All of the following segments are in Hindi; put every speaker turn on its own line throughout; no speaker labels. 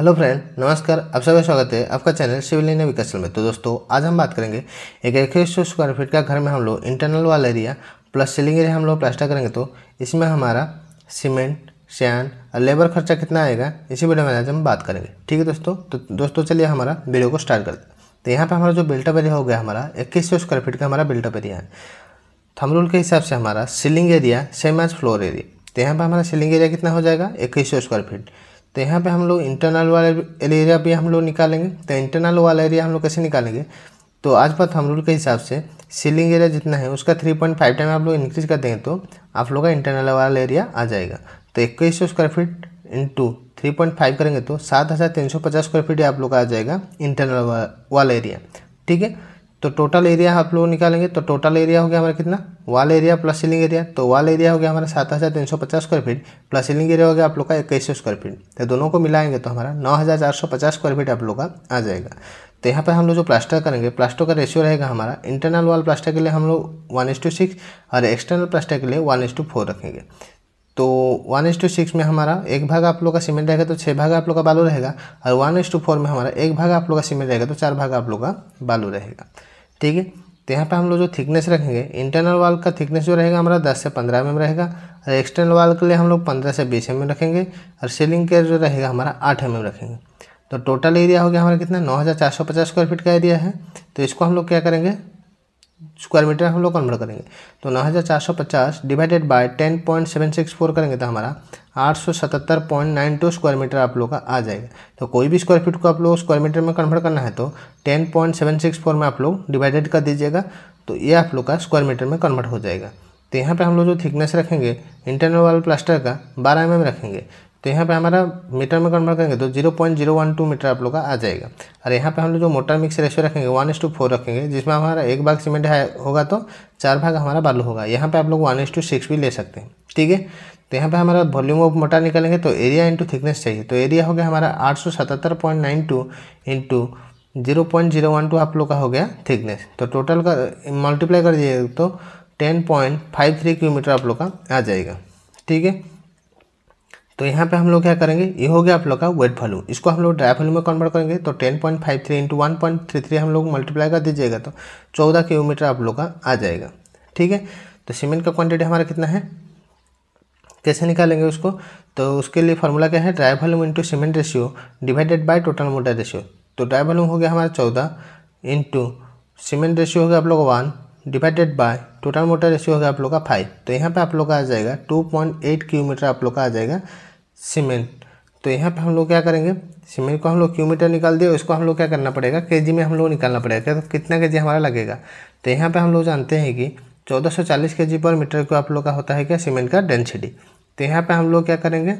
हेलो फ्रेंड नमस्कार आप सबका स्वागत है आपका चैनल सिविल इंडिया विकासल में तो दोस्तों आज हम बात करेंगे एक इक्कीस सौ स्क्वायर फीट का घर में हम लोग इंटरनल वाल एरिया प्लस सीलिंग एरिया हम लोग प्लास्टर करेंगे तो इसमें हमारा सीमेंट सैन और लेबर खर्चा कितना आएगा इसी वीडियो में आज हम बात करेंगे ठीक है दोस्तों तो दोस्तों चलिए हमारा वीडियो को स्टार्ट करते तो यहाँ पर हमारा जो बिल्टअप एरिया हो गया हमारा इक्कीस सौ स्क्वायर फीट का हमारा बिल्टअप एरिया है थम तो रूल के हिसाब से हमारा ceiling area same as floor area तो यहाँ पर हमारा सीलिंग एरिया कितना हो जाएगा इक्कीस सौ स्क्वायर फीट तो यहाँ पे हम लोग इंटरनल वाला एरिया भी हम लोग निकालेंगे तो इंटरनल वाला एरिया हम लोग कैसे निकालेंगे तो आज बात हम रूल के हिसाब से सीलिंग एरिया जितना है उसका थ्री पॉइंट फाइव टाइम आप लोग इंक्रीज कर देंगे तो आप लोग का इंटरनल वाला एरिया आ जाएगा तो इक्कीस सौ square feet into three point five करेंगे तो सात हज़ार तीन सौ पचास स्क्वायर फीट आप लोग का आ जाएगा इंटरनल वाला एरिया ठीक है तो टोटल एरिया आप लोग निकालेंगे तो टोटल एरिया हो गया हमारा कितना वाल एरिया प्लस सीलिंग एरिया तो वाल एरिया हो गया हमारा सात हज़ार तीन सौ पचास square feet plus ceiling area हो गया आप लोग का इक्कीस सौ स्क्वायर फीट तो दोनों को मिलाएंगे तो हमारा नौ हज़ार चार सौ पचास स्क्वायर फीट आप लोग का आ जाएगा तो यहाँ पर हम लोग जो प्लास्टर करेंगे प्लास्टर का रेशियो रहेगा हमारा इंटरनल वाल प्लास्टर के लिए हम लोग वन इज टू सिक्स और एक्सटर्नल प्लास्टर के लिए वन इज टू फोर रखेंगे तो वन एस टू सिक्स में हमारा एक भाग आप लोग का सीमेंट रहेगा तो छः भाग आप लोग का बालू रहेगा और वन एस टू फोर में हमारा एक भाग आप लोग का सीमेंट रहेगा तो चार भाग आप लोग का बालू रहेगा ठीक है तो यहाँ पे हम लोग जो थिकनेस रखेंगे इंटरनल वाल का थिकनेस जो रहेगा हमारा 10 से 15 एम रहेगा और एक्सटर्नल वाल के लिए हम लोग 15 से 20 एम रखेंगे और सीलिंग के जो रहेगा हमारा 8 एम रखेंगे तो टोटल एरिया हो गया हमारा कितना नौ स्क्वायर फीट का एरिया है तो इसको हम लोग क्या करेंगे स्क्वायर मीटर हम लोग कन्वर्ट करेंगे तो नौ हज़ार चार सौ पचास divided by ten point seven six four करेंगे तो हमारा आठ सौ सतहत्तर point nine two square metre आप लोग का आ जाएगा तो कोई भी स्क्वायर फीट को आप लोग स्क्वायर मीटर में कन्वर्ट करना है तो ten point seven six four में आप लोग डिवाइडेड कर दीजिएगा तो ये आप लोग का स्क्वायर मीटर में कन्वर्ट हो जाएगा तो यहाँ पर हम लोग जो थिकनेस रखेंगे इंटरनल वाल प्लास्टर का बारह एम mm रखेंगे तो यहाँ पे हमारा मीटर में कन्वर्ट करेंगे तो zero point zero one two metre आप लोग का आ जाएगा और यहाँ पे हम लोग जो मोटर मिक्स रेशो रखेंगे वन एस टू फोर रखेंगे जिसमें हमारा एक भाग सीमेंट होगा तो चार भाग हमारा बालू होगा यहाँ पे आप लोग वन एस टू सिक्स भी ले सकते हैं ठीक है तो यहाँ पे हमारा वॉल्यूम ऑफ मोटर निकालेंगे तो एरिया इंटू थिकनेस चाहिए तो एरिया हो गया हमारा आठ सौ सतहत्तर point nine two into zero point zero one two आप लोग का हो गया थिकनेस तो टोटल का मल्टीप्लाई कर दिए तो ten point five three kilometre आप लोग का आ जाएगा ठीक है तो यहाँ पे हम लोग क्या करेंगे ये हो गया आप लोग का वेट वैल्यू इसको हम लोग ड्राई वैल्यू में कन्वर्ट करेंगे तो ten point five three into one point three three हम लोग मल्टीप्लाई कर दीजिएगा तो चौदह किलोमीटर आप लोग का आ जाएगा ठीक है तो सीमेंट का क्वान्टिटी हमारा कितना है कैसे निकालेंगे उसको तो उसके लिए फॉर्मूला क्या है dry volume into cement ratio divided by total mortar ratio तो ड्राई वैल्यूम हो गया हमारा चौदह इंटू सीमेंट रेशियो हो गया आप लोग का one divided by total mortar ratio हो गया आप लोग का फाइव तो यहाँ पे आप लोग का आ जाएगा टू पॉइंट एट किलोमीटर आप लोग का आ जाएगा सीमेंट तो यहाँ पे हम लोग क्या करेंगे सीमेंट को हम लोग क्यूमीटर निकाल दिए उसको हम लोग क्या करना पड़ेगा के जी में हम लोग निकालना पड़ेगा क्या कितना के जी हमारा लगेगा तो यहाँ पर हम लोग जानते हैं कि चौदह के जी पर मीटर को आप लोग का होता है क्या सीमेंट का डेंसिटी तो यहाँ पर हम लोग क्या करेंगे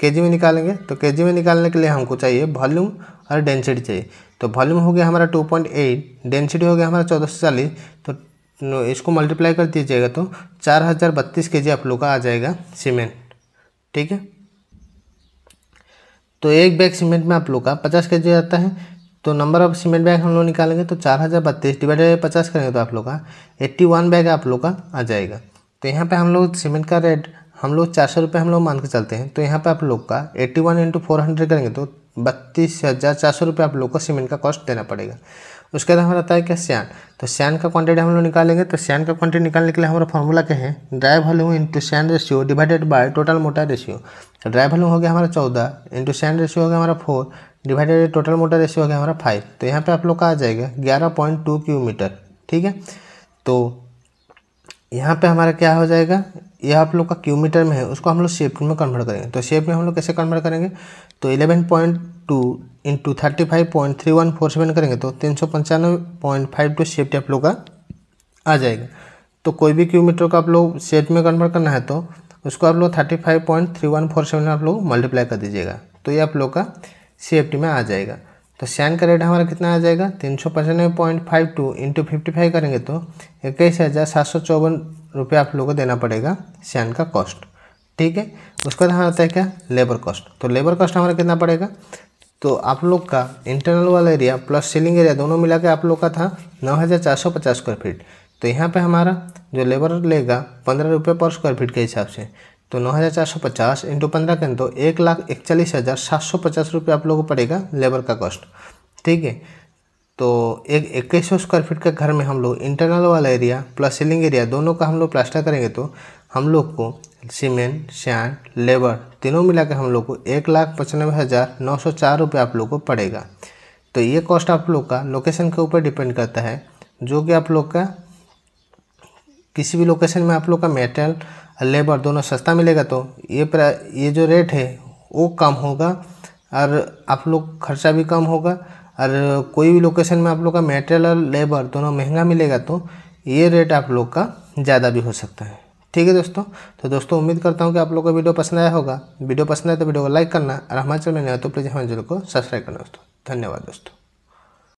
के जी में निकालेंगे तो के जी में निकालने के लिए हमको चाहिए वॉल्यूम और डेंसिटी चाहिए तो वॉल्यूम हो गया हमारा टू पॉइंट एट डेंसिटी हो गया हमारा चौदह सौ चालीस तो इसको मल्टीप्लाई कर दीजिएगा तो चार हज़ार बत्तीस के जी आप लोग का आ जाएगा सीमेंट ठीक है तो एक बैग सीमेंट में आप लोग का पचास के जी आता है तो नंबर ऑफ सीमेंट बैग हम लोग निकालेंगे तो चार हज़ार बत्तीस डिवाइडेड बाई पचास करेंगे तो आप लोग का एट्टी वन बैग आप लोग का आ जाएगा तो यहाँ पे हम लोग सीमेंट का रेट हम लोग चार सौ रुपये हम लोग मान के चलते हैं तो यहाँ पे आप लोग का eighty one into four hundred करेंगे तो बत्तीस हज़ार चार सौ रुपये आप लोग को सीमेंट का कॉस्ट देना पड़ेगा उसके बाद हमारा आता है क्या सैन तो सैन का क्वांटिटी हम लोग निकालेंगे तो सैन का क्वांटिटी निकालने के लिए हमारा फॉर्मूला क्या है dry volume into sand ratio divided by total mortar ratio तो ड्राई वॉल्यूम हो गया हमारा चौदह इंटू सैन रेशियो हो गया हमारा four divided total mortar ratio हो गया हमारा फाइव तो यहाँ पर आप लोग का आ जाएगा ग्यारह पॉइंट टू क्यू मीटर ठीक है तो यहाँ पे हमारा क्या हो जाएगा ये आप लोग का क्यूमीटर में है उसको हम लोग शेप में कन्वर्ट करेंगे तो शेप में हम लोग कैसे कन्वर्ट करेंगे तो eleven point two into thirty five point three one four seven करेंगे तो तीन सौ पंचानवे पॉइंट फाइव टू शेप आप लोग का आ जाएगा तो कोई भी क्यूमीटर का आप लोग शेप में कन्वर्ट करना है तो उसको आप लोग thirty five point three one four seven आप लोग मल्टीप्लाई कर दीजिएगा तो ये आप लोग का सेफ्टी में आ जाएगा तो सैन का रेट हमारा कितना आ जाएगा तीन सौ पचानवे point five two into fifty five करेंगे तो इक्कीस हज़ार सात सौ चौवन रुपये आप लोगों को देना पड़ेगा सैन का कॉस्ट ठीक है उसके बाद हमारा आता है क्या लेबर कॉस्ट तो लेबर कॉस्ट हमारा कितना पड़ेगा तो आप लोग का इंटरनल वाला एरिया प्लस सीलिंग एरिया दोनों मिला के आप लोग का था नौ हज़ार चार सौ पचास स्क्वायर फीट तो यहाँ पे हमारा जो लेबर लेगा पंद्रह रुपये पर स्क्वायर फीट के हिसाब से तो नौ हज़ार चार सौ पचास इंटू पंद्रह के तो एक लाख इकचालीस हज़ार सात सौ पचास रुपये आप लोगों को पड़ेगा लेबर का कॉस्ट ठीक है तो एक इक्कीस सौ स्क्वायर फीट के घर में हम लोग इंटरनल वाला एरिया प्लस सीलिंग एरिया दोनों का हम लोग प्लास्टर करेंगे तो हम लोग को सीमेंट सैंड लेबर तीनों मिलाकर हम लोग को एक लाख पचानवे हज़ार नौ सौ चार रुपये आप लोग को पड़ेगा तो ये कॉस्ट आप लोग का लोकेशन के ऊपर डिपेंड करता है जो कि आप लोग का किसी भी लोकेशन में आप लोग का मेटेरियल लेबर दोनों सस्ता मिलेगा तो ये ये जो रेट है वो कम होगा और आप लोग खर्चा भी कम होगा और कोई भी लोकेशन में आप लोग का मेटेरियल और लेबर दोनों महंगा मिलेगा तो ये रेट आप लोग का ज़्यादा भी हो सकता है ठीक है दोस्तों तो दोस्तों उम्मीद करता हूँ कि आप लोग को वीडियो पसंद आया होगा वीडियो पसंद आए तो वीडियो को लाइक करना और हमारे चैनल नहीं हो तो प्लीज़ हमारे चैनल को सब्सक्राइब करना दोस्तों धन्यवाद दोस्तों